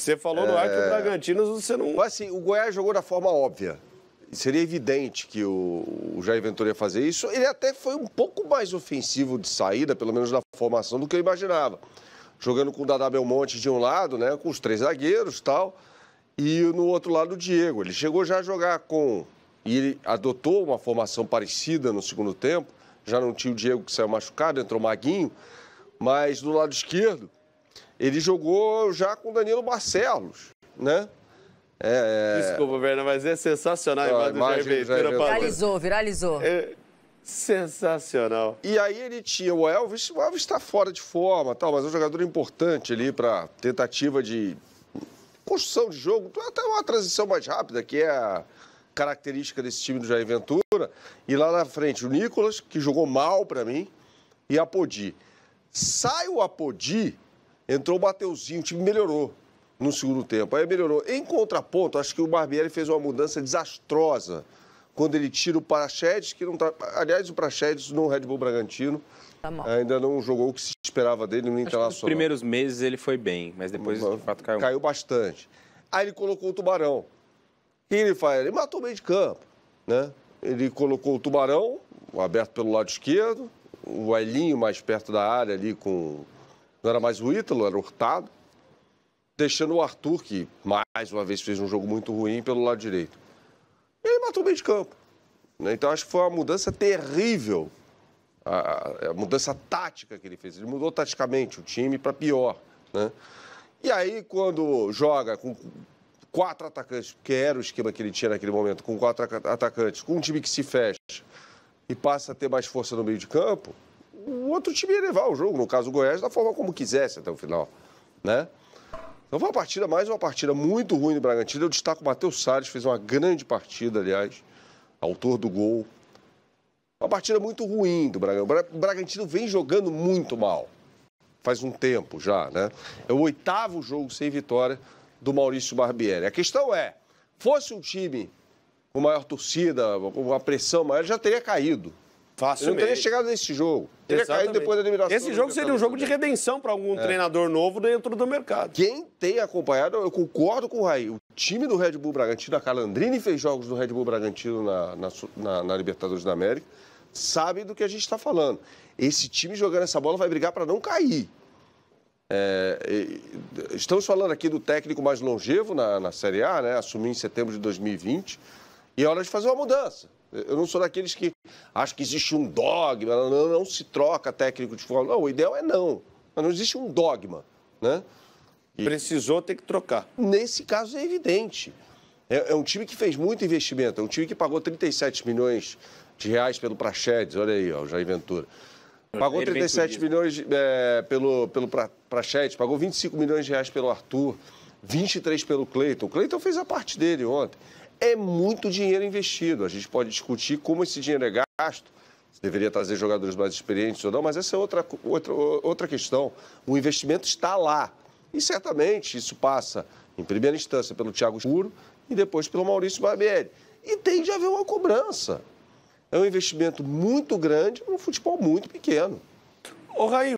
Você falou no ar que o é. Bragantino você não. Mas, assim, o Goiás jogou da forma óbvia. Seria evidente que o, o Jair Ventura ia fazer isso. Ele até foi um pouco mais ofensivo de saída, pelo menos na formação, do que eu imaginava. Jogando com o Dadá Belmonte de um lado, né, com os três zagueiros e tal, e no outro lado o Diego. Ele chegou já a jogar com. E ele adotou uma formação parecida no segundo tempo. Já não tinha o Diego que saiu machucado, entrou Maguinho. Mas do lado esquerdo, ele jogou já com Danilo Barcelos, né? É... é. Desculpa, Verna, mas é sensacional a imagem, Ventura. Viralizou, viralizou. É... Sensacional. E aí ele tinha o Elvis, o Elvis está fora de forma, tal, mas é um jogador importante ali para tentativa de construção de jogo, então até uma transição mais rápida, que é a característica desse time do Jair Ventura. E lá na frente o Nicolas, que jogou mal para mim, e Apodi. Sai o Apodi, Entrou o Mateuzinho, o time melhorou no segundo tempo. Aí melhorou. Em contraponto, acho que o Barbieri fez uma mudança desastrosa quando ele tira o Praxedes, que não tá. Aliás, o Praxedes no Red Bull Bragantino tá ainda não jogou o que se esperava dele no Internacional. Nos primeiros meses ele foi bem, mas depois mas, de fato caiu. Caiu bastante. Aí ele colocou o Tubarão. E ele faz? Ele matou o meio de campo, né? Ele colocou o Tubarão, aberto pelo lado esquerdo, o Elinho mais perto da área ali com não era mais o Ítalo, era o Hurtado. Deixando o Arthur, que mais uma vez fez um jogo muito ruim, pelo lado direito. E ele matou o meio de campo. Né? Então acho que foi uma mudança terrível. A, a mudança tática que ele fez. Ele mudou taticamente o time para pior. Né? E aí, quando joga com quatro atacantes, que era o esquema que ele tinha naquele momento, com quatro atacantes, com um time que se fecha e passa a ter mais força no meio de campo, o outro time ia levar o jogo, no caso o Goiás, da forma como quisesse até o final, né? Então foi uma partida, mais uma partida muito ruim do Bragantino. Eu destaco o Matheus Salles, fez uma grande partida, aliás, autor do gol. Uma partida muito ruim do Bragantino. O Bragantino vem jogando muito mal. Faz um tempo já, né? É o oitavo jogo sem vitória do Maurício Barbieri. A questão é, fosse um time com maior torcida, com uma pressão maior, já teria caído. Facilmente. Eu não teria chegado nesse jogo. Teria Exatamente. caído depois da eliminação. Esse jogo seria um jogo de redenção para algum é. treinador novo dentro do mercado. Quem tem acompanhado, eu concordo com o Raí. O time do Red Bull Bragantino, a Calandrini fez jogos do Red Bull Bragantino na, na, na, na Libertadores da América, sabe do que a gente está falando. Esse time jogando essa bola vai brigar para não cair. É, estamos falando aqui do técnico mais longevo na, na Série A, né? assumiu em setembro de 2020, e é hora de fazer uma mudança. Eu não sou daqueles que acham que existe um dogma, não, não, não se troca técnico de futebol. Não, o ideal é não. Mas não existe um dogma, né? E Precisou ter que trocar. Nesse caso é evidente. É, é, um time que fez muito investimento, é um time que pagou 37 milhões de reais pelo Praxedes, olha aí, ó, o Jair Ventura. Pagou 37 milhões é, pelo, pelo pra, Praxedes, pagou 25 milhões de reais pelo Arthur, 23 pelo Cleiton. O Cleiton fez a parte dele ontem é muito dinheiro investido. A gente pode discutir como esse dinheiro é gasto, se deveria trazer jogadores mais experientes ou não, mas essa é outra, outra, outra questão. O investimento está lá. E certamente isso passa, em primeira instância, pelo Thiago Escuro e depois pelo Maurício Barbieri. E tem de haver uma cobrança. É um investimento muito grande num futebol muito pequeno. Ô, Raí,